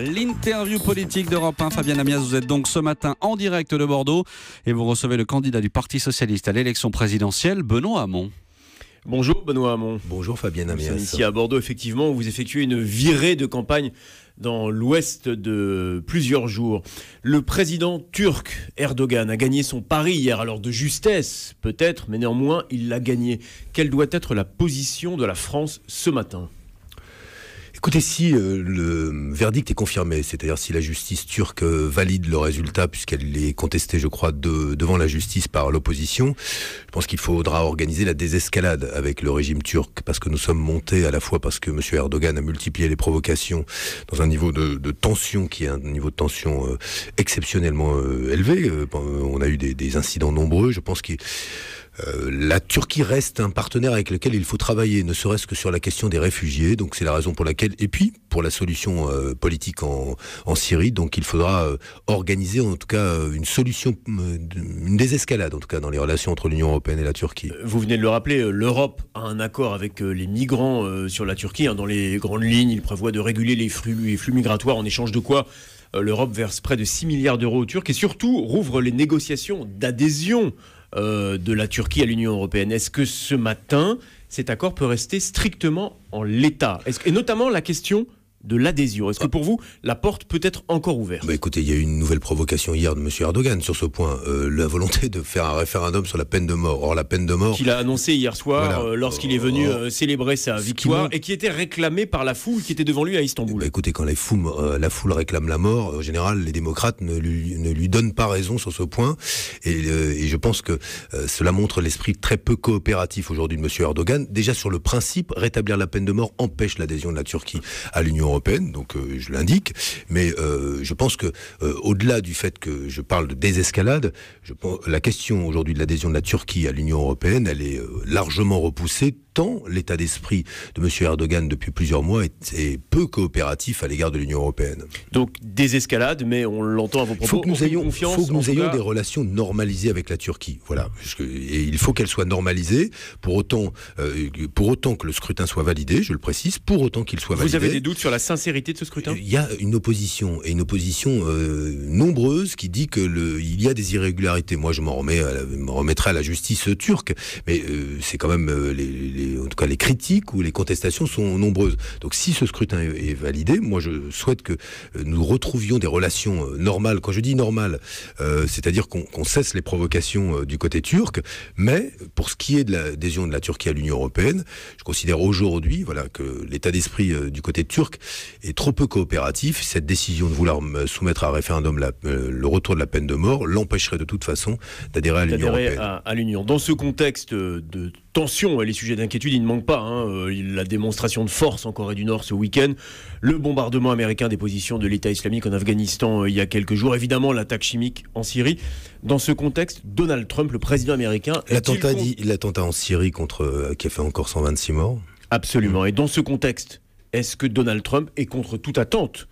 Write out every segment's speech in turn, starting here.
l'interview politique d'Europe 1. Fabien Amias, vous êtes donc ce matin en direct de Bordeaux et vous recevez le candidat du Parti Socialiste à l'élection présidentielle, Benoît Hamon. Bonjour Benoît Hamon. Bonjour Fabien Amias. Ici à Bordeaux, effectivement, vous effectuez une virée de campagne dans l'ouest de plusieurs jours. Le président turc Erdogan a gagné son pari hier, alors de justesse peut-être, mais néanmoins il l'a gagné. Quelle doit être la position de la France ce matin Écoutez, si euh, le verdict est confirmé, c'est-à-dire si la justice turque euh, valide le résultat, puisqu'elle est contestée, je crois, devant la justice par l'opposition, je pense qu'il faudra organiser la désescalade avec le régime turc, parce que nous sommes montés à la fois parce que M. Erdogan a multiplié les provocations dans un niveau de, tension qui est un niveau de tension euh, exceptionnellement élevé. on a eu des, des incidents nombreux. Je pense qu'il euh, la Turquie reste un partenaire avec lequel il faut travailler, ne serait-ce que sur la question des réfugiés. Donc c'est la raison pour laquelle, et puis pour la solution euh, politique en, Syrie, donc il faudra euh, organiser en tout cas une solution, une désescalade en tout cas dans les relations entre l'Union européenne et la Turquie. Vous venez de le rappeler, l'Europe a un accord avec les migrants sur la Turquie. Hein. dans les grandes lignes, il prévoit de réguler les flux, les flux migratoires en échange de quoi l'Europe verse près de 6 milliards d'euros aux Turcs et surtout rouvre les négociations d'adhésion euh, de la Turquie à l'Union européenne. Est-ce que ce matin, cet accord peut rester strictement en l'état Et notamment la question de l'adhésion. Est-ce que bah. pour vous, la porte peut être encore ouverte bah, Écoutez, il y a eu une nouvelle provocation hier de M. Erdogan sur ce point, euh, la volonté de faire un référendum sur la peine de mort. Or, la peine de mort... Qu'il a annoncé hier soir euh, lorsqu'il est venu oh. euh, célébrer sa victoire et qui était réclamée par la foule qui était devant lui à Istanbul. Bah, écoutez, quand la foule, réclame la mort, en général, les démocrates ne lui, donnent pas raison sur ce point. Et, et je pense que cela montre l'esprit très peu coopératif aujourd'hui de M. Erdogan. Déjà, sur le principe, rétablir la peine de mort empêche l'adhésion de la Turquie à l'Union européenne, donc euh, je l'indique. Mais euh, je pense que, euh, au-delà du fait que je parle de désescalade, la question aujourd'hui de l'adhésion de la Turquie à l'Union européenne, elle est largement repoussée tant l'état d'esprit de M. Erdogan depuis plusieurs mois est, peu coopératif à l'égard de l'Union européenne. Donc désescalade, mais on l'entend à vos propos. Il faut que nous ayons, faut que nous ayons des relations normalisées avec la Turquie. Voilà. Et il faut qu'elles soient normalisées pour autant, euh, pour autant que le scrutin soit validé, je le précise, pour autant qu'il soit validé. Vous avez des doutes sur la sincérité de ce scrutin Il y a une opposition, et une opposition euh, nombreuse qui dit qu'il y a des irrégularités. Moi, je m'en remettrai à la justice turque, mais euh, c'est quand même les en tout cas les critiques ou les contestations sont nombreuses. Donc si ce scrutin est validé, moi je souhaite que euh, nous retrouvions des relations euh, normales. Quand je dis normales, euh, c'est-à-dire qu'on cesse les provocations du côté turc, mais pour ce qui est de l'adhésion de la Turquie à l'Union européenne, je considère aujourd'hui voilà, que l'état d'esprit du côté turc est trop peu coopératif. Cette décision de vouloir soumettre à référendum le retour de la peine de mort l'empêcherait de toute façon d'adhérer à l'Union européenne. À, à l'Union. Dans ce contexte de tensions, hein, les sujets d'inquiétude, il ne manquent pas. Hein, euh, la démonstration de force en Corée du Nord ce week-end, le bombardement américain des positions de l'État islamique en Afghanistan euh, il y a quelques jours, évidemment l'attaque chimique en Syrie. Dans ce contexte, Donald Trump, le président américain... L'attentat en Syrie contre, euh, qui a fait encore 126 morts Absolument. Et dans ce contexte, est-ce que Donald Trump est contre toute attente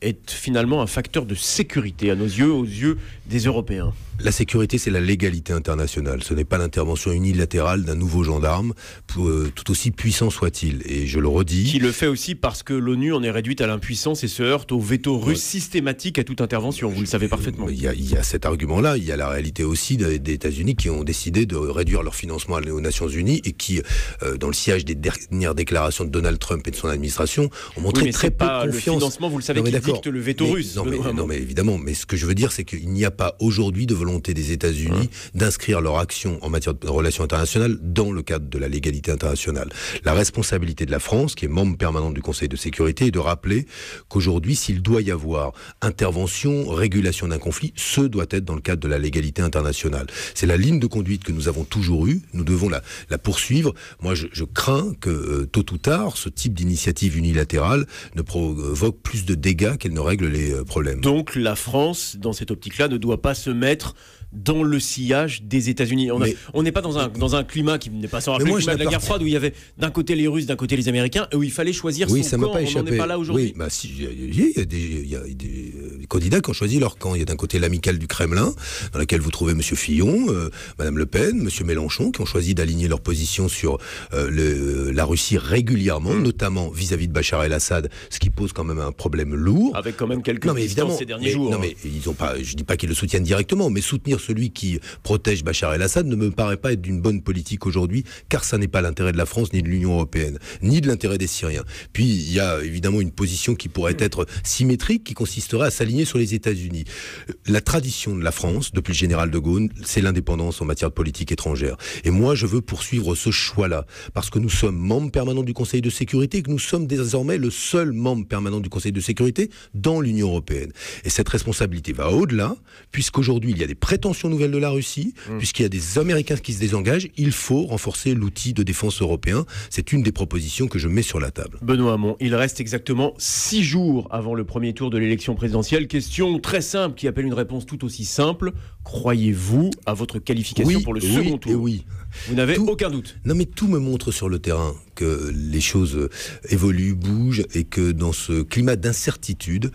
est finalement un facteur de sécurité à nos yeux, aux yeux des Européens La sécurité, c'est la légalité internationale. Ce n'est pas l'intervention unilatérale d'un nouveau gendarme, euh, tout aussi puissant soit-il. Et je le redis. Qui le fait aussi parce que l'ONU en est réduite à l'impuissance et se heurte au veto russe systématique à toute intervention. Vous le savez parfaitement. Il y a, cet argument-là. Il y a la réalité aussi des, États-Unis qui ont décidé de réduire leur financement aux Nations Unies et qui, euh, dans le siège des dernières déclarations de Donald Trump et de son administration, ont montré oui, mais très peu de confiance. Le financement, vous le savez, le Non mais, évidemment, mais ce que je veux dire, c'est qu'il n'y a pas aujourd'hui de volonté des États-Unis hein. d'inscrire leur action en matière de relations internationales dans le cadre de la légalité internationale. La responsabilité de la France, qui est membre permanente du Conseil de sécurité, est de rappeler qu'aujourd'hui, s'il doit y avoir intervention, régulation d'un conflit, ce doit être dans le cadre de la légalité internationale. C'est la ligne de conduite que nous avons toujours eue, nous devons la, poursuivre. Moi, je, crains que, euh, tôt ou tard, ce type d'initiative unilatérale ne provoque plus de dégâts qu'elle ne règle les euh, problèmes. Donc la France, dans cette optique-là, ne doit pas se mettre dans le sillage des États-Unis. On n'est pas dans un, dans un climat qui n'est pas sans rappeler climat de la guerre froide où il y avait d'un côté les Russes, d'un côté les Américains, et où il fallait choisir oui, son ça camp. Pas On n'en pas là aujourd'hui. Oui, bah, si, il y a, des, y a euh, des, candidats qui ont choisi leur camp. Il y a d'un côté l'amical du Kremlin, dans laquelle vous trouvez M. Fillon, euh, Madame Mme Le Pen, M. Mélenchon, qui ont choisi d'aligner leur position sur euh, le, la Russie régulièrement, mm. notamment vis-à-vis de Bachar el-Assad, ce qui pose quand même un problème lourd. Avec quand même quelques non, mais évidemment, ces derniers jours. Non, hein. mais ils ont pas, je ne dis pas qu'ils le soutiennent directement, mais soutenir celui qui protège Bachar el-Assad ne me paraît pas être d'une bonne politique aujourd'hui, car ça n'est pas l'intérêt de la France, ni de l'Union européenne, ni de l'intérêt des Syriens. Puis il y a évidemment une position qui pourrait hmm. être symétrique, qui consisterait à s'aligner sur les États-Unis. Euh, la tradition de la France, depuis le général de Gaulle, c'est l'indépendance en matière de politique étrangère. Et moi, je veux poursuivre ce choix-là, parce que nous sommes membres permanents du Conseil de sécurité et que nous sommes désormais le seul membre permanent du Conseil de sécurité dans l'Union européenne. Et cette responsabilité va au-delà, puisqu'aujourd'hui, il y a des prétentions Nouvelle nouvelles de la Russie, mm. puisqu'il y a des Américains qui se désengagent, il faut renforcer l'outil de défense européen. C'est une des propositions que je mets sur la table. Benoît Hamon, il reste exactement six jours avant le premier tour de l'élection présidentielle. Question très simple qui appelle une réponse tout aussi simple. Croyez-vous à votre qualification pour le second tour et Oui. Vous n'avez aucun doute. Non, mais tout me montre sur le terrain que les choses évoluent, bougent et que dans ce climat d'incertitude,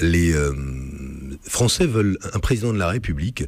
les euh, Français veulent un président de la République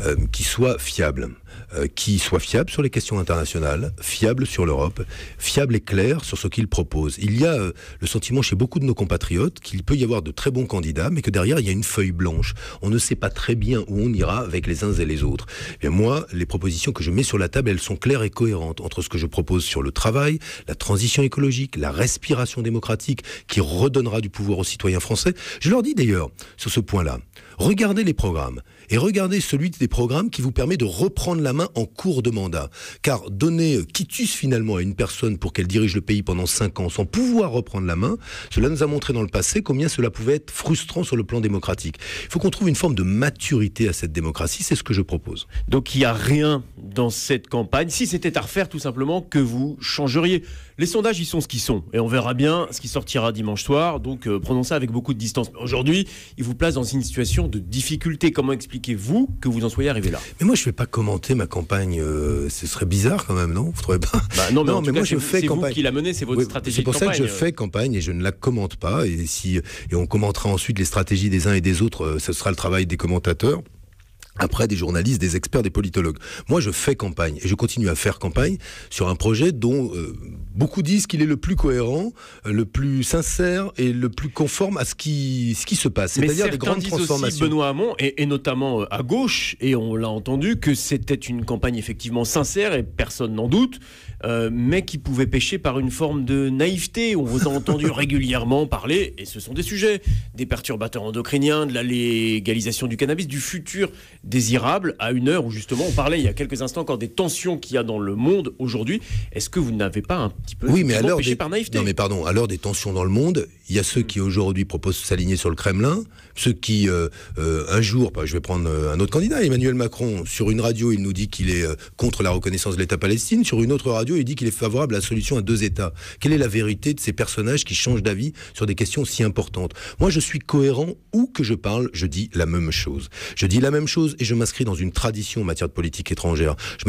euh, qui soit fiable euh, qui soit fiable sur les questions internationales, fiable sur l'Europe, fiable et clair sur ce qu'il propose. Il y a le sentiment chez beaucoup de nos compatriotes qu'il peut y avoir de très bons candidats, mais que derrière, il y a une feuille blanche. On ne sait pas très bien où on ira avec les uns et les autres. Et eh moi, les propositions que je mets sur la table, elles sont claires et cohérentes entre ce que je propose sur le travail, la transition écologique, la respiration démocratique qui redonnera du pouvoir aux citoyens français. Je leur dis d'ailleurs, sur ce point-là, regardez les programmes et regardez celui des programmes qui vous permet de reprendre la main en cours de mandat. Car donner euh, quitus finalement à une personne pour qu'elle dirige le pays pendant 5 ans sans pouvoir reprendre la main, cela nous a montré dans le passé combien cela pouvait être frustrant sur le plan démocratique. Il faut qu'on trouve une forme de maturité à cette démocratie, c'est ce que je propose. Donc il n'y a rien dans cette campagne, si c'était à refaire tout simplement, que vous changeriez. Les sondages, ils sont ce qu'ils sont, et on verra bien ce qui sortira dimanche soir, donc euh, prenons ça avec beaucoup de distance. Aujourd'hui, ils vous placent dans une situation de difficulté. Comment expliquer expliquez-vous que vous en soyez arrivé là Mais moi, je ne vais pas commenter ma campagne. Euh, ce serait bizarre quand même, non Vous trouvez pas bah, Non, mais, moi, je fais campagne. C'est qui l'a menée, c'est votre stratégie. C'est pour ça que je fais campagne et je ne la commente pas. Et si et on commentera ensuite les stratégies des uns et des autres. Euh, ce sera le travail des commentateurs après des journalistes, des experts, des politologues. Moi, je fais campagne et je continue à faire campagne sur un projet dont euh, beaucoup disent qu'il est le plus cohérent, euh, le plus sincère et le plus conforme à ce qui, ce qui se passe. C'est-à-dire des grandes disent transformations. Aussi Benoît Hamon, et, notamment euh, à gauche, et on l'a entendu, que c'était une campagne effectivement sincère et personne n'en doute, mais qui pouvait pêcher par une forme de naïveté. On vous a entendu régulièrement parler, et ce sont des sujets, des perturbateurs endocriniens, de la légalisation du cannabis, du futur désirable à une heure où justement on parlait il y a quelques instants encore des tensions qu'il y a dans le monde aujourd'hui. Est-ce que vous n'avez pas un petit peu oui, mais alors... par Non mais pardon, à l'heure des tensions dans le monde, il y a ceux qui aujourd'hui proposent de s'aligner sur le Kremlin, ceux qui euh, euh, un jour, bah, je vais prendre euh, un autre candidat, Emmanuel Macron, sur une radio il nous dit qu'il est contre la reconnaissance de l'État palestinien, sur une autre radio il dit qu'il est favorable à la solution à deux États. Quelle est la vérité de ces personnages qui changent d'avis sur des questions si importantes Moi je suis cohérent où que je parle, je dis la même chose. Je dis la même chose et je m'inscris dans une tradition en matière de politique étrangère. Je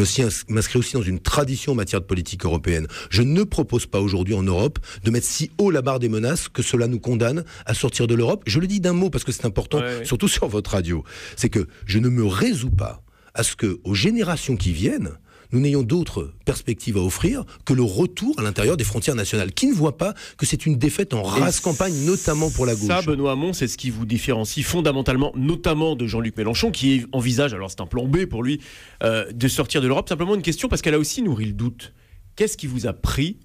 m'inscris aussi dans une tradition en matière de politique européenne. Je ne propose pas aujourd'hui en Europe de mettre si haut la barre des menaces que cela nous condamne à sortir de l'Europe. Je le dis d'un mot parce que c'est important, surtout sur votre radio. C'est que je ne me résous pas à ce que, aux générations qui viennent, nous n'ayons d'autres perspectives à offrir que le retour à l'intérieur des frontières nationales, qui ne voit pas que c'est une défaite en race campagne, notamment pour la gauche. Ça, Benoît Hamon, c'est ce qui vous différencie fondamentalement, notamment de Jean-Luc Mélenchon, qui envisage, alors c'est un plan B pour lui, euh, de sortir de l'Europe. Simplement une question, parce qu'elle a aussi nourri le doute. Qu'est-ce qui vous a pris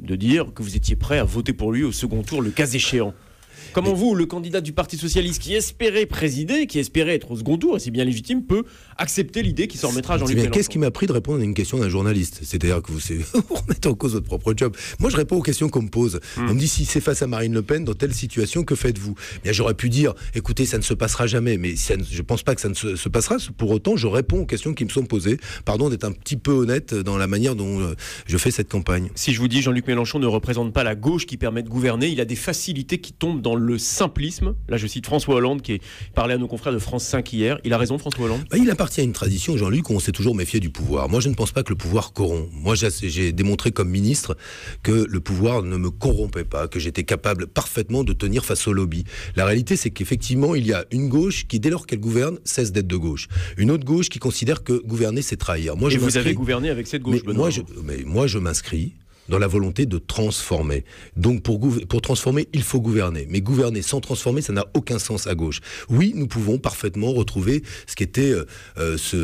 de dire que vous étiez prêt à voter pour lui au second tour, le cas échéant Comment vous, le candidat du Parti Socialiste qui espérait présider, qui espérait être au second tour, et c'est bien légitime, peut accepter l'idée qui s'en remettra à Jean-Luc Mélenchon Qu'est-ce qui m'a pris de répondre à une question d'un journaliste C'est-à-dire que vous remettez en cause votre propre job. Moi, je réponds aux questions qu'on me pose. Hmm. On me dit si c'est face à Marine Le Pen, dans telle situation, que faites-vous eh j'aurais pu dire écoutez, ça ne se passera jamais, mais je ne pense pas que ça ne se, se, passera. Pour autant, je réponds aux questions qui me sont posées. Pardon d'être un petit peu honnête dans la manière dont euh, je fais cette campagne. Si je vous dis Jean-Luc Mélenchon ne représente pas la gauche qui permet de gouverner, il a des facilités qui tombent dans le simplisme. Là, je cite François Hollande qui est parlé à nos confrères de France 5 hier. Il a raison, François Hollande bah, Il appartient à une tradition, Jean-Luc, qu'on s'est toujours méfié du pouvoir. Moi, je ne pense pas que le pouvoir corrompt. Moi, j'ai démontré comme ministre que le pouvoir ne me corrompait pas, que j'étais capable parfaitement de tenir face au lobby. La réalité, c'est qu'effectivement, il y a une gauche qui, dès lors qu'elle gouverne, cesse d'être de gauche. Une autre gauche qui considère que gouverner, c'est trahir. Moi, Et je vous avez gouverné avec cette gauche, Moi, je, mais moi, je m'inscris dans la volonté de transformer. Donc pour, pour transformer, il faut gouverner. Mais gouverner sans transformer, ça n'a aucun sens à gauche. Oui, nous pouvons parfaitement retrouver ce qu'était était euh, euh, ce,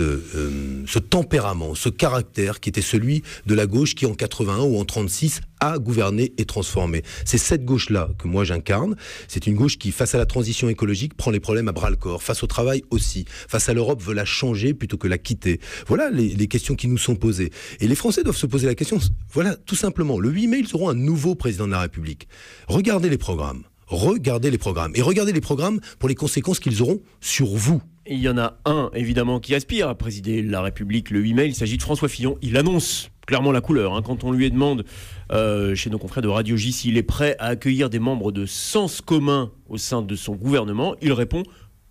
euh, ce tempérament, ce caractère qui était celui de la gauche qui en 81 ou en 36 gouverner et transformer. C'est cette gauche-là que moi j'incarne. C'est une gauche qui, face à la transition écologique, prend les problèmes à bras le corps. Face au travail aussi. Face à l'Europe, veut la changer plutôt que la quitter. Voilà les, les, questions qui nous sont posées. Et les Français doivent se poser la question. Voilà, tout simplement. Le 8 mai, ils auront un nouveau président de la République. Regardez les programmes. Regardez les programmes. Et regardez les programmes pour les conséquences qu'ils auront sur vous. Il y en a un, évidemment, qui aspire à présider la République le 8 mai. Il s'agit de François Fillon. Il annonce clairement la couleur. Hein. Quand on lui demande euh, chez nos confrères de Radio J s'il est prêt à accueillir des membres de sens commun au sein de son gouvernement, il répond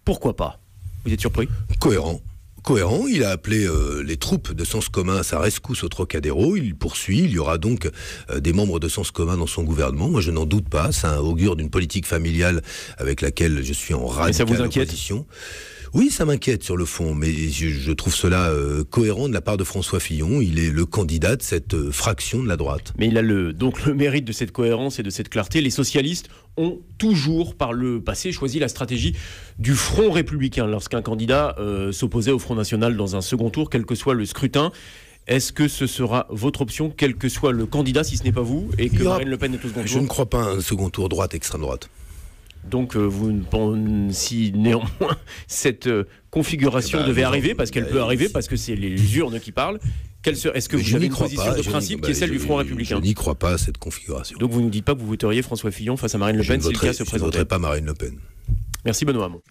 pourquoi pas. Vous êtes surpris Cohérent cohérent. Il a appelé euh, les troupes de Sens commun à sa rescousse au Trocadéro. Il poursuit. Il y aura donc euh, des membres de Sens commun dans son gouvernement. Moi, je n'en doute pas. Ça augure d'une politique familiale avec laquelle je suis en radicale ça vous inquiète oui, ça m'inquiète sur le fond, mais je, trouve cela euh, cohérent de la part de François Fillon. Il est le candidat de cette euh, fraction de la droite. Mais il a le, donc le mérite de cette cohérence et de cette clarté. Les socialistes ont toujours, par le passé, choisi la stratégie du Front républicain lorsqu'un candidat euh, s'opposait au Front national dans un second tour, quel que soit le scrutin. Est-ce que ce sera votre option, quel que soit le candidat, si ce n'est pas vous, et que Marine Le Pen est au second tour Je ne crois pas un second tour droite-extrême droite. Donc, euh, vous, ne si néanmoins cette euh, configuration eh ben, devait arriver, parce qu'elle peut bah, arriver, parce que c'est les urnes qui parlent, est-ce que vous avez une position de principe qui est celle du Front Républicain Je n'y crois pas à cette configuration. Donc, vous ne dites pas que vous voteriez François Fillon face à Marine Le Pen le cas se Je ne voterai pas Marine Le Pen. Merci Benoît Hamon.